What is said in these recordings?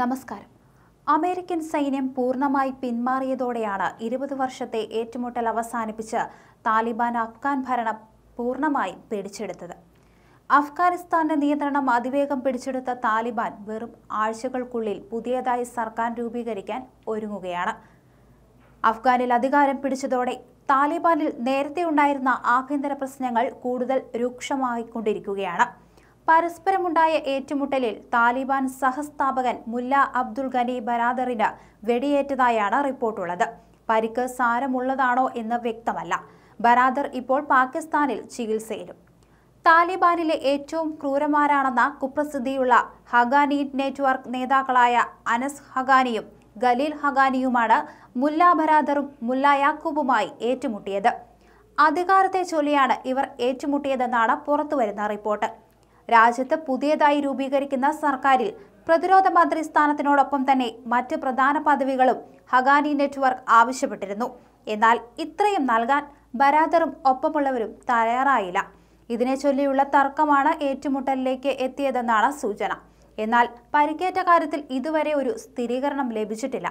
നമസ്കാരം അമേരിക്കൻ സൈന്യം പൂർണ്ണമായി പിന്മാറിയതോടെയാണ് ഇരുപത് വർഷത്തെ ഏറ്റുമുട്ടൽ അവസാനിപ്പിച്ച് താലിബാൻ അഫ്ഗാൻ ഭരണം പൂർണ്ണമായും പിടിച്ചെടുത്തത് അഫ്ഗാനിസ്ഥാന്റെ നിയന്ത്രണം അതിവേഗം പിടിച്ചെടുത്ത താലിബാൻ വെറും ആഴ്ചകൾക്കുള്ളിൽ പുതിയതായി സർക്കാർ രൂപീകരിക്കാൻ ഒരുങ്ങുകയാണ് അഫ്ഗാനിൽ അധികാരം പിടിച്ചതോടെ താലിബാനിൽ നേരത്തെ ഉണ്ടായിരുന്ന ആഭ്യന്തര പ്രശ്നങ്ങൾ കൂടുതൽ രൂക്ഷമായിക്കൊണ്ടിരിക്കുകയാണ് പരസ്പരമുണ്ടായ ഏറ്റുമുട്ടലിൽ താലിബാൻ സഹസ്ഥാപകൻ മുല്ല അബ്ദുൽ ഗനി ബരാദറിന് വെടിയേറ്റതായാണ് റിപ്പോർട്ടുള്ളത് പരിക്ക് സാരമുള്ളതാണോ എന്ന് വ്യക്തമല്ല ബരാദർ ഇപ്പോൾ പാകിസ്ഥാനിൽ ചികിത്സയിലും താലിബാനിലെ ഏറ്റവും ക്രൂരമാരാണെന്ന കുപ്രസിദ്ധിയുള്ള ഹഗാനി നെറ്റ്വർക്ക് നേതാക്കളായ അനസ് ഹഗാനിയും ഖലീൽ ഹഗാനിയുമാണ് മുല്ല ബരാദറും മുല്ല യാക്കൂബുമായി ഏറ്റുമുട്ടിയത് അധികാരത്തെ ചൊല്ലിയാണ് ഇവർ ഏറ്റുമുട്ടിയതെന്നാണ് പുറത്തുവരുന്ന റിപ്പോർട്ട് രാജ്യത്ത് പുതിയതായി രൂപീകരിക്കുന്ന സർക്കാരിൽ പ്രതിരോധ മന്ത്രി സ്ഥാനത്തിനോടൊപ്പം തന്നെ മറ്റ് പ്രധാന പദവികളും ഹഗാനി നെറ്റ്വർക്ക് ആവശ്യപ്പെട്ടിരുന്നു എന്നാൽ ഇത്രയും നൽകാൻ ബരാദറും ഒപ്പമുള്ളവരും തയ്യാറായില്ല ഇതിനെ ചൊല്ലിയുള്ള തർക്കമാണ് ഏറ്റുമുട്ടലിലേക്ക് എത്തിയതെന്നാണ് സൂചന എന്നാൽ പരിക്കേറ്റ കാര്യത്തിൽ ഇതുവരെ ഒരു സ്ഥിരീകരണം ലഭിച്ചിട്ടില്ല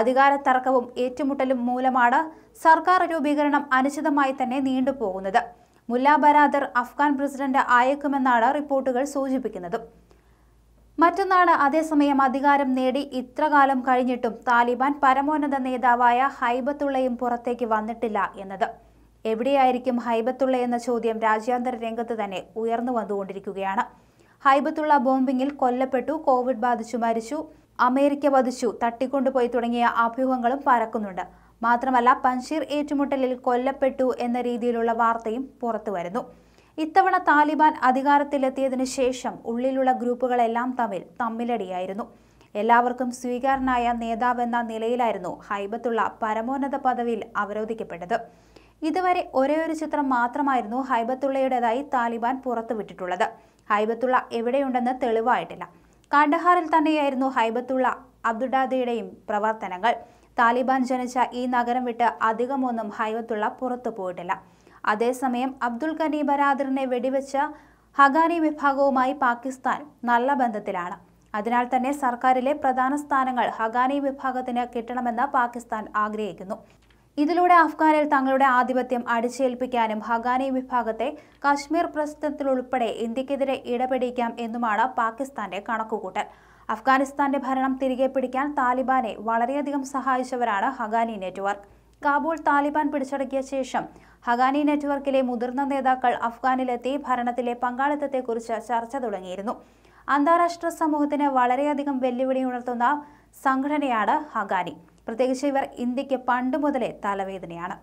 അധികാര തർക്കവും ഏറ്റുമുട്ടലും മൂലമാണ് സർക്കാർ രൂപീകരണം അനുചിതമായി തന്നെ നീണ്ടുപോകുന്നത് മുല്ല ബരാദർ അഫ്ഗാൻ പ്രസിഡന്റ് ആയേക്കുമെന്നാണ് റിപ്പോർട്ടുകൾ സൂചിപ്പിക്കുന്നത് മറ്റൊന്നാണ് അതേസമയം അധികാരം നേടി ഇത്രകാലം കഴിഞ്ഞിട്ടും താലിബാൻ പരമോന്നത നേതാവായ ഹൈബത്തുള്ളയും പുറത്തേക്ക് വന്നിട്ടില്ല എന്നത് എവിടെയായിരിക്കും ഹൈബത്തുള്ള എന്ന ചോദ്യം രാജ്യാന്തര രംഗത്ത് തന്നെ ഉയർന്നു വന്നുകൊണ്ടിരിക്കുകയാണ് ഹൈബത്തുള്ള ബോംബിങ്ങിൽ കൊല്ലപ്പെട്ടു കോവിഡ് ബാധിച്ചു മരിച്ചു അമേരിക്ക വധിച്ചു തട്ടിക്കൊണ്ടുപോയി തുടങ്ങിയ അഭ്യൂഹങ്ങളും പരക്കുന്നുണ്ട് മാത്രമല്ല പൻഷീർ ഏറ്റുമുട്ടലിൽ കൊല്ലപ്പെട്ടു എന്ന രീതിയിലുള്ള വാർത്തയും പുറത്തുവരുന്നു ഇത്തവണ താലിബാൻ അധികാരത്തിലെത്തിയതിനു ശേഷം ഉള്ളിലുള്ള ഗ്രൂപ്പുകളെല്ലാം തമ്മിൽ തമ്മിലടിയായിരുന്നു എല്ലാവർക്കും സ്വീകാരനായ നേതാവെന്ന നിലയിലായിരുന്നു ഹൈബത്തുള്ള പരമോന്നത പദവിയിൽ അവരോധിക്കപ്പെട്ടത് ഇതുവരെ ഒരേ ഒരു ചിത്രം മാത്രമായിരുന്നു ഹൈബത്തുള്ളയുടേതായി താലിബാൻ പുറത്തുവിട്ടിട്ടുള്ളത് ഹൈബത്തുള്ള എവിടെയുണ്ടെന്ന് തെളിവായിട്ടില്ല കാണ്ഡഹാറിൽ തന്നെയായിരുന്നു ഹൈബത്തുള്ള അബ്ദുഡാദയുടെയും പ്രവർത്തനങ്ങൾ താലിബാൻ ജനിച്ച ഈ നഗരം വിട്ട് അധികമൊന്നും ഹൈവത്തുള്ള പുറത്തു പോയിട്ടില്ല അതേസമയം അബ്ദുൽ ഖനി ബരാദറിനെ വെടിവെച്ച ഹഗാനി വിഭാഗവുമായി പാകിസ്ഥാൻ നല്ല ബന്ധത്തിലാണ് അതിനാൽ തന്നെ സർക്കാരിലെ പ്രധാന സ്ഥാനങ്ങൾ ഹഗാനി വിഭാഗത്തിന് കിട്ടണമെന്ന് പാകിസ്ഥാൻ ആഗ്രഹിക്കുന്നു ഇതിലൂടെ അഫ്ഗാനിൽ തങ്ങളുടെ ആധിപത്യം അടിച്ചേൽപ്പിക്കാനും ഹഗാനി വിഭാഗത്തെ കശ്മീർ പ്രശ്നത്തിലുൾപ്പെടെ ഇന്ത്യക്കെതിരെ ഇടപെടിക്കാം എന്നുമാണ് പാകിസ്ഥാന്റെ കണക്കുകൂട്ടൽ അഫ്ഗാനിസ്ഥാന്റെ ഭരണം തിരികെ പിടിക്കാൻ താലിബാനെ വളരെയധികം സഹായിച്ചവരാണ് ഹഗാനി നെറ്റ്വർക്ക് കാബൂൾ താലിബാൻ പിടിച്ചടക്കിയ ശേഷം ഹഗാനി നെറ്റ്വർക്കിലെ മുതിർന്ന നേതാക്കൾ അഫ്ഗാനിലെത്തി ഭരണത്തിലെ പങ്കാളിത്തത്തെക്കുറിച്ച് ചർച്ച തുടങ്ങിയിരുന്നു അന്താരാഷ്ട്ര സമൂഹത്തിന് വളരെയധികം വെല്ലുവിളി ഉണർത്തുന്ന സംഘടനയാണ് ഹഗാനി പ്രത്യേകിച്ച് ഇവർ ഇന്ത്യക്ക് പണ്ടുമുതലേ തലവേദനയാണ്